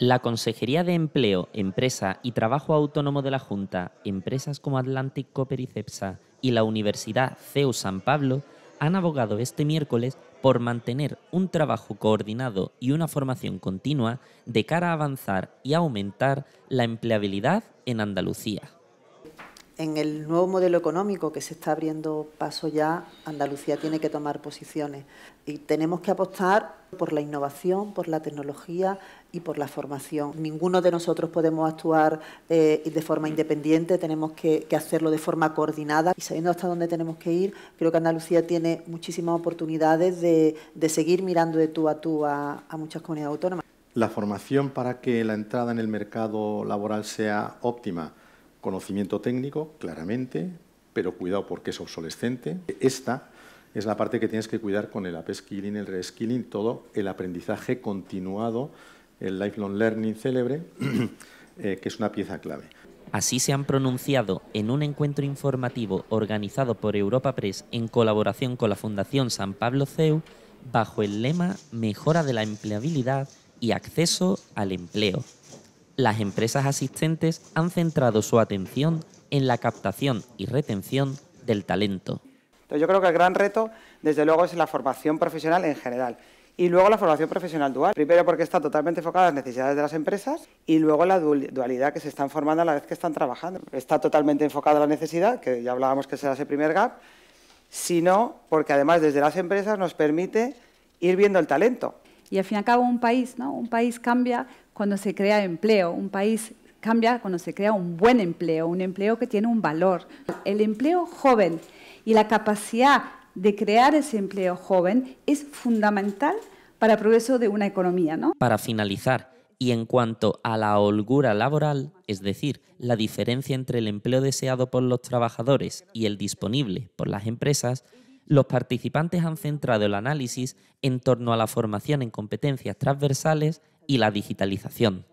La Consejería de Empleo, Empresa y Trabajo Autónomo de la Junta, empresas como Atlantic Copper y y la Universidad CEU San Pablo han abogado este miércoles por mantener un trabajo coordinado y una formación continua de cara a avanzar y aumentar la empleabilidad en Andalucía en el nuevo modelo económico que se está abriendo paso ya, Andalucía tiene que tomar posiciones y tenemos que apostar por la innovación, por la tecnología y por la formación. Ninguno de nosotros podemos actuar eh, de forma independiente, tenemos que, hacerlo de forma coordinada y sabiendo hasta dónde tenemos que ir, creo que Andalucía tiene muchísimas oportunidades de, seguir mirando de tú a tú a muchas comunidades autónomas. La formación para que la entrada en el mercado laboral sea óptima Conocimiento técnico, claramente, pero cuidado porque es obsolescente. Esta es la parte que tienes que cuidar con el upskilling, el reskilling, todo el aprendizaje continuado, el lifelong learning célebre, eh, que es una pieza clave. Así se han pronunciado en un encuentro informativo organizado por Europa Press en colaboración con la Fundación San Pablo CEU bajo el lema Mejora de la empleabilidad y acceso al empleo las empresas asistentes han centrado su atención en la captación y retención del talento. yo creo que el gran reto, desde luego, es la formación profesional en general. Y luego la formación profesional dual. Primero porque está totalmente enfocada en las necesidades de las empresas y luego la dualidad que se están formando a la vez que están trabajando. Está totalmente enfocada a la necesidad, que ya hablábamos que será ese primer gap, sino porque además desde las empresas nos permite ir viendo el talento. Y al fin y al cabo un país, ¿no? Un país cambia cuando se crea empleo, un país cambia cuando se crea un buen empleo, un empleo que tiene un valor. El empleo joven y la capacidad de crear ese empleo joven es fundamental para el progreso de una economía. ¿no? Para finalizar, y en cuanto a la holgura laboral, es decir, la diferencia entre el empleo deseado por los trabajadores y el disponible por las empresas, los participantes han centrado el análisis en torno a la formación en competencias transversales y la digitalización.